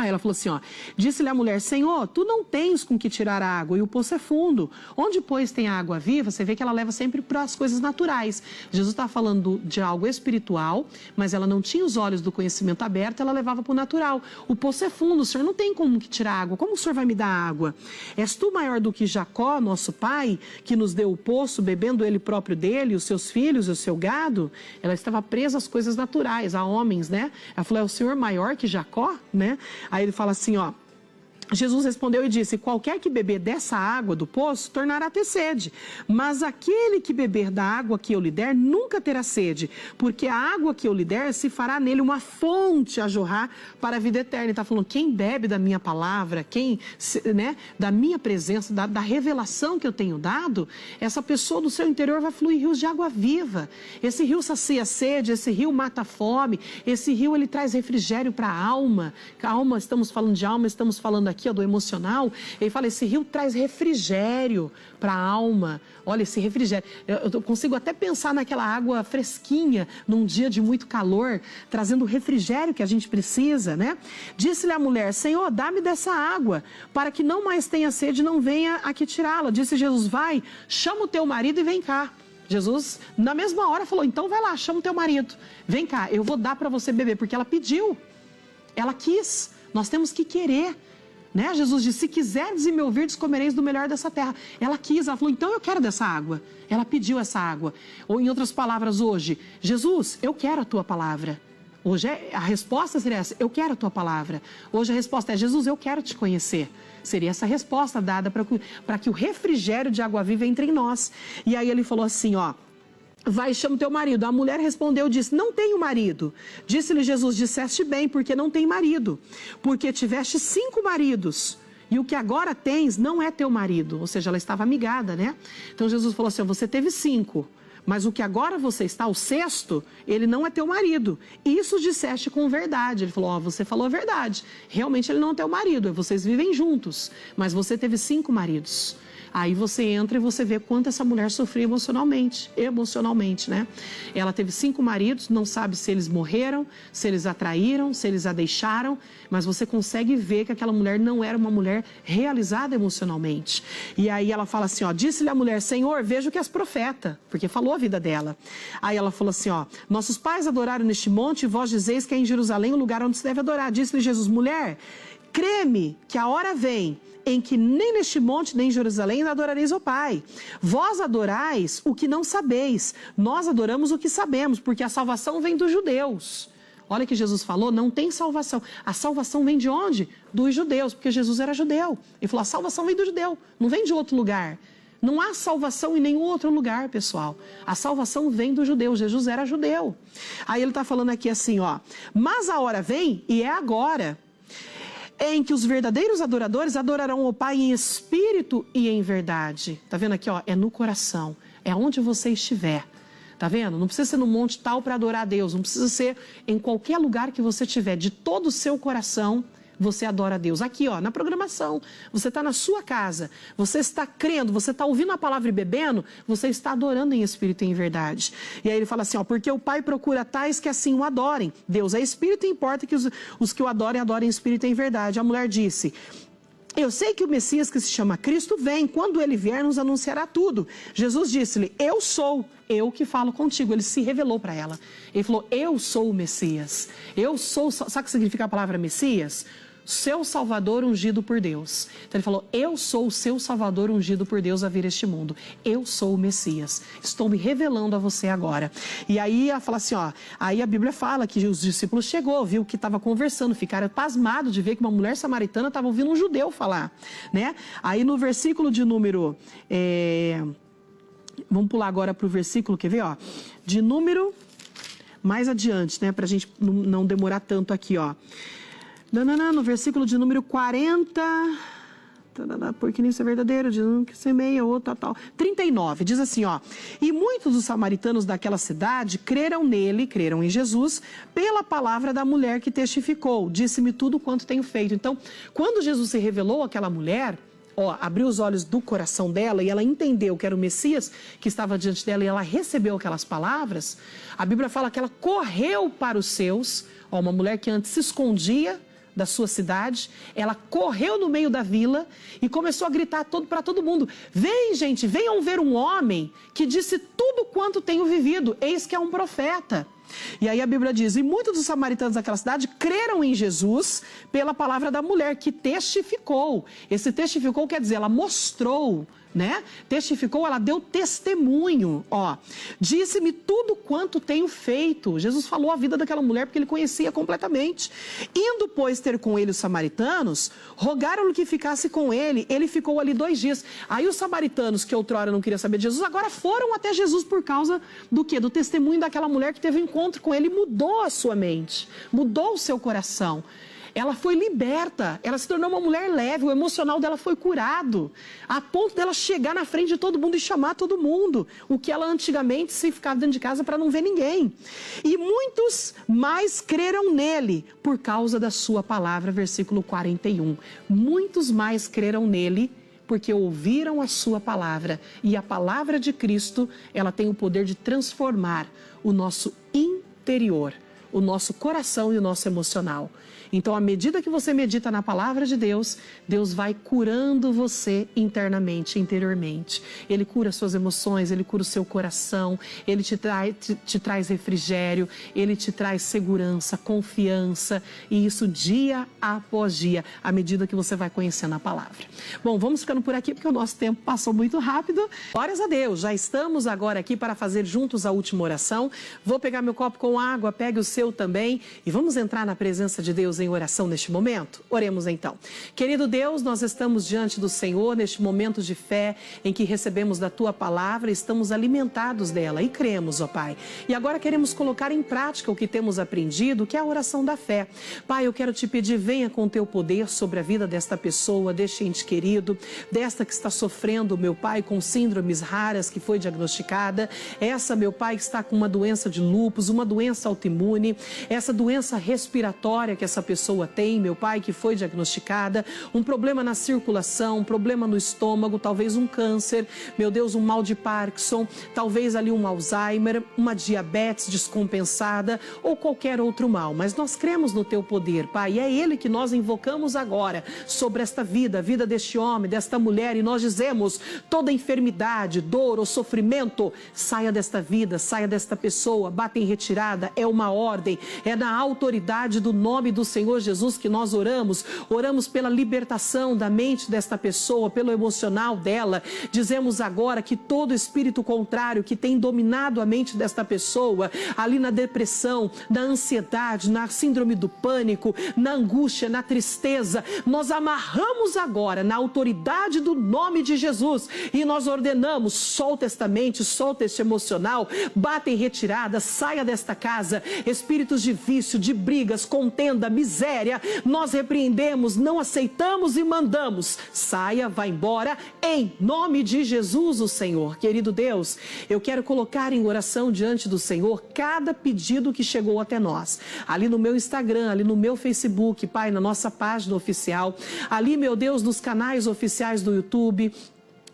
Aí ela falou assim, ó, disse-lhe a mulher, Senhor, tu não tens com que tirar a água e o poço é fundo. Onde, pois, tem água viva, você vê que ela leva sempre para as coisas naturais. Jesus está falando de algo espiritual, mas ela não tinha os olhos do conhecimento aberto, ela levava para o natural. O poço é fundo, o Senhor não tem como que tirar água. Como o Senhor vai me dar água? És tu maior do que Jacó, nosso pai, que nos deu o poço, bebendo ele próprio dele, os seus filhos, o seu gado? Ela estava presa às coisas naturais, a homens, né? Ela falou, é o Senhor maior que Jacó, né? Aí ele fala assim, ó, Jesus respondeu e disse: Qualquer que beber dessa água do poço tornará a ter sede, mas aquele que beber da água que eu lhe der nunca terá sede, porque a água que eu lhe der se fará nele uma fonte a jorrar para a vida eterna. Ele está falando: quem bebe da minha palavra, quem, né, da minha presença, da, da revelação que eu tenho dado, essa pessoa do seu interior vai fluir rios de água viva. Esse rio sacia a sede, esse rio mata a fome, esse rio ele traz refrigério para a alma. Alma, estamos falando de alma, estamos falando aqui aqui ó, do emocional, ele fala, esse rio traz refrigério para a alma. Olha, esse refrigério. Eu, eu, consigo até pensar naquela água fresquinha, num dia de muito calor, trazendo o refrigério que a gente precisa, né? Disse-lhe a mulher, Senhor, dá-me dessa água, para que não mais tenha sede e não venha aqui tirá-la. Disse Jesus, vai, chama o teu marido e vem cá. Jesus, na mesma hora, falou: então vai lá, chama o teu marido, vem cá, eu vou dar para você beber, porque ela pediu, ela quis. Nós temos que querer. Né? Jesus disse: Se quiseres e me ouvirdes, comereis do melhor dessa terra. Ela quis, ela falou: Então eu quero dessa água. Ela pediu essa água. Ou, em outras palavras, hoje, Jesus, eu quero a tua palavra. Hoje é, a resposta seria essa: Eu quero a tua palavra. Hoje a resposta é: Jesus, eu quero te conhecer. Seria essa resposta dada para que, que o refrigério de água viva entre em nós. E aí ele falou assim: Ó, Vai, chama o teu marido. A mulher respondeu, disse, não tenho marido. Disse-lhe Jesus, disseste bem, porque não tem marido. Porque tiveste cinco maridos, e o que agora tens não é teu marido. Ou seja, ela estava amigada, né? Então Jesus falou assim, você teve cinco, mas o que agora você está, o sexto, ele não é teu marido. Isso disseste com verdade. Ele falou: Ó, oh, você falou a verdade. Realmente ele não é teu marido, vocês vivem juntos. Mas você teve cinco maridos. Aí você entra e você vê quanto essa mulher sofreu emocionalmente, emocionalmente, né? Ela teve cinco maridos, não sabe se eles morreram, se eles a traíram, se eles a deixaram, mas você consegue ver que aquela mulher não era uma mulher realizada emocionalmente. E aí ela fala assim, ó, disse-lhe a mulher, Senhor, vejo que és profeta, porque falou a vida dela. Aí ela falou assim, ó, nossos pais adoraram neste monte e vós dizeis que é em Jerusalém o lugar onde se deve adorar. Disse-lhe Jesus, mulher, creme que a hora vem em que nem neste monte, nem em Jerusalém adorareis ao Pai. Vós adorais o que não sabeis, nós adoramos o que sabemos, porque a salvação vem dos judeus. Olha que Jesus falou, não tem salvação. A salvação vem de onde? Dos judeus, porque Jesus era judeu. Ele falou, a salvação vem do judeu, não vem de outro lugar. Não há salvação em nenhum outro lugar, pessoal. A salvação vem do judeu. Jesus era judeu. Aí ele está falando aqui assim, ó. Mas a hora vem e é agora em que os verdadeiros adoradores adorarão o Pai em espírito e em verdade. Tá vendo aqui, ó? É no coração, é onde você estiver. Tá vendo? Não precisa ser no monte tal para adorar a Deus, não precisa ser em qualquer lugar que você estiver, de todo o seu coração você adora a Deus. Aqui, ó, na programação. Você está na sua casa, você está crendo, você está ouvindo a palavra e bebendo, você está adorando em espírito e em verdade. E aí ele fala assim, ó, porque o Pai procura tais que assim o adorem. Deus é espírito e importa que os, os que o adorem, adorem em espírito e em verdade. A mulher disse, eu sei que o Messias que se chama Cristo vem, quando ele vier, nos anunciará tudo. Jesus disse-lhe: Eu sou, eu que falo contigo. Ele se revelou para ela. Ele falou: Eu sou o Messias. Eu sou. Sabe o que significa a palavra Messias? seu Salvador ungido por Deus. Então ele falou: Eu sou o seu Salvador ungido por Deus a vir este mundo. Eu sou o Messias. Estou me revelando a você agora. E aí ela fala assim: ó, aí a Bíblia fala que os discípulos chegou, viu que estava conversando, ficaram pasmados de ver que uma mulher samaritana estava ouvindo um judeu falar, né? Aí no versículo de número. É... Vamos pular agora para o versículo, quer ver? Ó, de número mais adiante, né? Para a gente não demorar tanto aqui, ó no versículo de número 40. Porque nem é verdadeiro, diz que semeia, outro tal, tal. 39, diz assim, ó. E muitos dos samaritanos daquela cidade creram nele, creram em Jesus, pela palavra da mulher que testificou. Disse-me tudo quanto tenho feito. Então, quando Jesus se revelou àquela mulher, ó, abriu os olhos do coração dela e ela entendeu que era o Messias que estava diante dela e ela recebeu aquelas palavras, a Bíblia fala que ela correu para os seus, ó, uma mulher que antes se escondia, da sua cidade, ela correu no meio da vila e começou a gritar todo para todo mundo: "Vem, gente, venham ver um homem que disse tudo quanto tenho vivido, eis que é um profeta". E aí a Bíblia diz: "E muitos dos samaritanos daquela cidade creram em Jesus pela palavra da mulher que testificou". Esse testificou quer dizer, ela mostrou né? Testificou, ela deu testemunho, ó. Disse-me tudo quanto tenho feito. Jesus falou a vida daquela mulher porque ele conhecia completamente. Indo, pois, ter com ele os samaritanos, rogaram-lhe que ficasse com ele. Ele ficou ali dois dias. Aí os samaritanos, que outrora não queriam saber de Jesus, agora foram até Jesus por causa do quê? Do testemunho daquela mulher que teve um encontro com ele, mudou a sua mente, mudou o seu coração ela foi liberta, ela se tornou uma mulher leve, o emocional dela foi curado, a ponto dela chegar na frente de todo mundo e chamar todo mundo, o que ela antigamente se ficava dentro de casa para não ver ninguém. E muitos mais creram nele por causa da sua palavra, versículo 41. Muitos mais creram nele porque ouviram a sua palavra, e a palavra de Cristo, ela tem o poder de transformar o nosso interior, o nosso coração e o nosso emocional. Então, à medida que você medita na palavra de Deus, Deus vai curando você internamente, interiormente. Ele cura suas emoções, ele cura o seu coração, ele te, trai, te, te traz refrigério, ele te traz segurança, confiança, e isso dia após dia, à medida que você vai conhecendo a palavra. Bom, vamos ficando por aqui porque o nosso tempo passou muito rápido. Glórias a Deus, já estamos agora aqui para fazer juntos a última oração. Vou pegar meu copo com água, pegue o seu também e vamos entrar na presença de Deus em oração neste momento? Oremos então. Querido Deus, nós estamos diante do Senhor neste momento de fé em que recebemos da tua palavra, estamos alimentados dela e cremos, ó Pai. E agora queremos colocar em prática o que temos aprendido, que é a oração da fé. Pai, eu quero te pedir, venha com o teu poder sobre a vida desta pessoa, deste ente querido, desta que está sofrendo, meu Pai, com síndromes raras que foi diagnosticada, essa, meu Pai, que está com uma doença de lúpus, uma doença autoimune, essa doença respiratória que essa pessoa pessoa tem, meu pai que foi diagnosticada, um problema na circulação, um problema no estômago, talvez um câncer, meu Deus, um mal de Parkinson, talvez ali um Alzheimer, uma diabetes descompensada ou qualquer outro mal. Mas nós cremos no teu poder, Pai, e é ele que nós invocamos agora sobre esta vida, a vida deste homem, desta mulher, e nós dizemos: toda enfermidade, dor ou sofrimento, saia desta vida, saia desta pessoa, bata em retirada, é uma ordem, é na autoridade do nome do Senhor Senhor Jesus que nós oramos, oramos pela libertação da mente desta pessoa, pelo emocional dela. Dizemos agora que todo espírito contrário que tem dominado a mente desta pessoa, ali na depressão, na ansiedade, na síndrome do pânico, na angústia, na tristeza, nós amarramos agora na autoridade do nome de Jesus e nós ordenamos: solta esta mente, solta este emocional, bata em retirada, saia desta casa, espíritos de vício, de brigas, contenda, miséria miséria, nós repreendemos, não aceitamos e mandamos. Saia, vá embora, em nome de Jesus, o Senhor. Querido Deus, eu quero colocar em oração diante do Senhor cada pedido que chegou até nós. Ali no meu Instagram, ali no meu Facebook, Pai, na nossa página oficial, ali, meu Deus, nos canais oficiais do YouTube,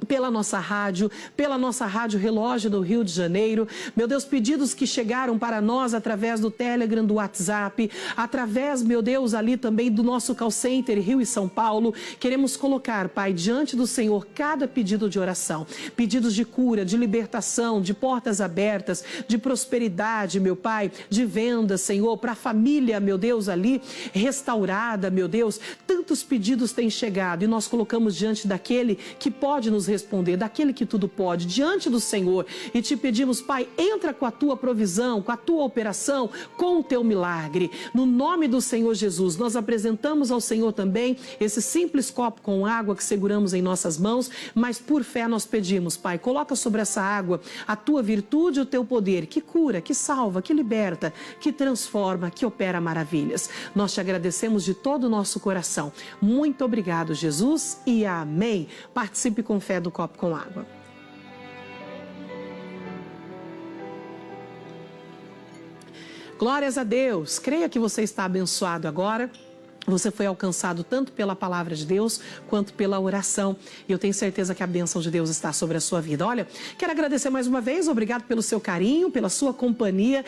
pela nossa rádio, pela nossa rádio relógio do Rio de Janeiro. Meu Deus, pedidos que chegaram para nós através do Telegram, do WhatsApp, através, meu Deus, ali também do nosso call center Rio e São Paulo. Queremos colocar, Pai, diante do Senhor cada pedido de oração, pedidos de cura, de libertação, de portas abertas, de prosperidade, meu Pai, de vendas, Senhor, para a família, meu Deus, ali restaurada, meu Deus. Tantos pedidos têm chegado e nós colocamos diante daquele que pode nos responder, daquele que tudo pode, diante do Senhor e te pedimos, Pai, entra com a tua provisão, com a tua operação, com o teu milagre. No nome do Senhor Jesus, nós apresentamos ao Senhor também esse simples copo com água que seguramos em nossas mãos, mas por fé nós pedimos, Pai, coloca sobre essa água a tua virtude e o teu poder, que cura, que salva, que liberta, que transforma, que opera maravilhas. Nós te agradecemos de todo o nosso coração. Muito obrigado, Jesus, e amém. Participe com fé do copo com água. Glórias a Deus! Creia que você está abençoado agora. Você foi alcançado tanto pela palavra de Deus quanto pela oração. E eu tenho certeza que a bênção de Deus está sobre a sua vida. Olha, quero agradecer mais uma vez, obrigado pelo seu carinho, pela sua companhia.